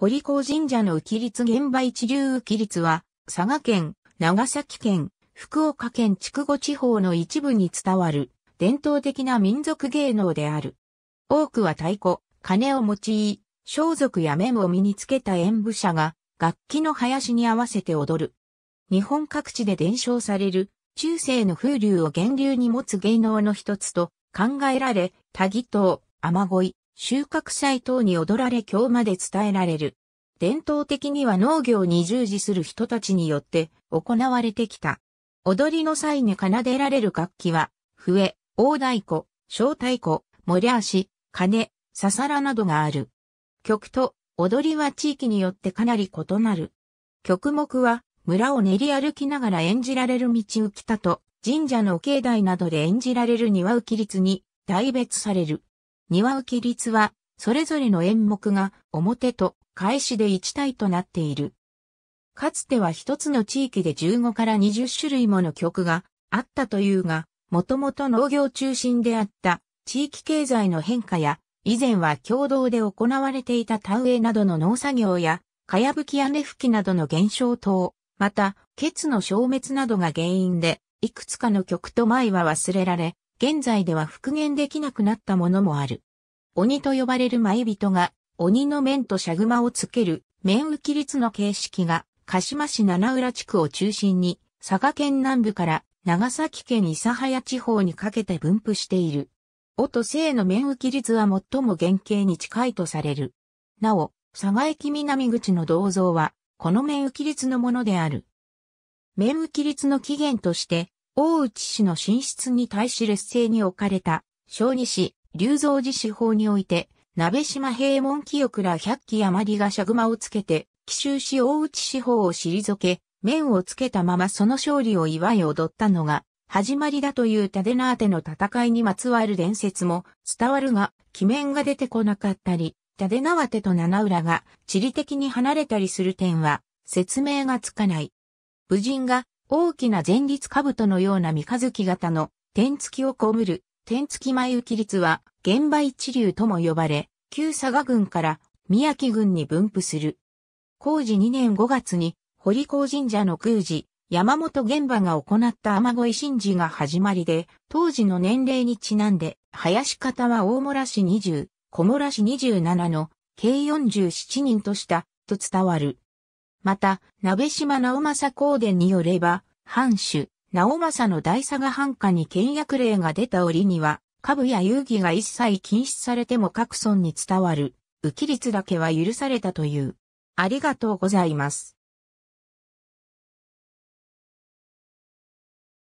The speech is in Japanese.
堀港神社の浮立現場一流浮立は、佐賀県、長崎県、福岡県筑後地方の一部に伝わる、伝統的な民族芸能である。多くは太鼓、鐘を用い、装束や面を身につけた演舞者が、楽器の林に合わせて踊る。日本各地で伝承される、中世の風流を源流に持つ芸能の一つと考えられ、多義島、雨乞い、収穫祭等に踊られ今日まで伝えられる。伝統的には農業に従事する人たちによって行われてきた。踊りの際に奏でられる楽器は、笛、大太鼓、小太鼓、盛り足、鐘、ささらなどがある。曲と踊りは地域によってかなり異なる。曲目は村を練り歩きながら演じられる道浮田と神社の境内などで演じられる庭浮き率に大別される。庭浮率は、それぞれの演目が表と返しで一体となっている。かつては一つの地域で15から20種類もの曲があったというが、もともと農業中心であった地域経済の変化や、以前は共同で行われていた田植えなどの農作業や、かやぶき屋根吹きなどの減少等、また、ケツの消滅などが原因で、いくつかの曲と前は忘れられ、現在では復元できなくなったものもある。鬼と呼ばれる舞人が、鬼の面とシャグマをつける、面浮き率の形式が、鹿島市七浦地区を中心に、佐賀県南部から長崎県諫早地方にかけて分布している。尾と性の面浮き率は最も原型に近いとされる。なお、佐賀駅南口の銅像は、この面浮き率のものである。面浮き率の起源として、大内氏の進出に対し劣勢に置かれた、小児氏、龍造寺司法において、鍋島平門清倉百鬼余りがシャグマをつけて、奇襲し大内司法を退け、面をつけたままその勝利を祝い踊ったのが、始まりだというタデナーテの戦いにまつわる伝説も伝わるが、鬼面が出てこなかったり、タデナワテと七浦が地理的に離れたりする点は説明がつかない。武人が大きな前立兜のような三日月型の天月をこむる天月前浮き率は現場一流とも呼ばれ、旧佐賀郡から宮城郡に分布する。工事2年5月に堀高神社の宮司、山本玄馬が行った雨乞い神事が始まりで、当時の年齢にちなんで、林方は大村し20、小村市27の計47人としたと伝わる。また、鍋島直政公伝によれば、藩主、直政の大佐賀藩下に倹約令が出た折には、下部や遊戯が一切禁止されても各村に伝わる、浮き率だけは許されたという。ありがとうございます。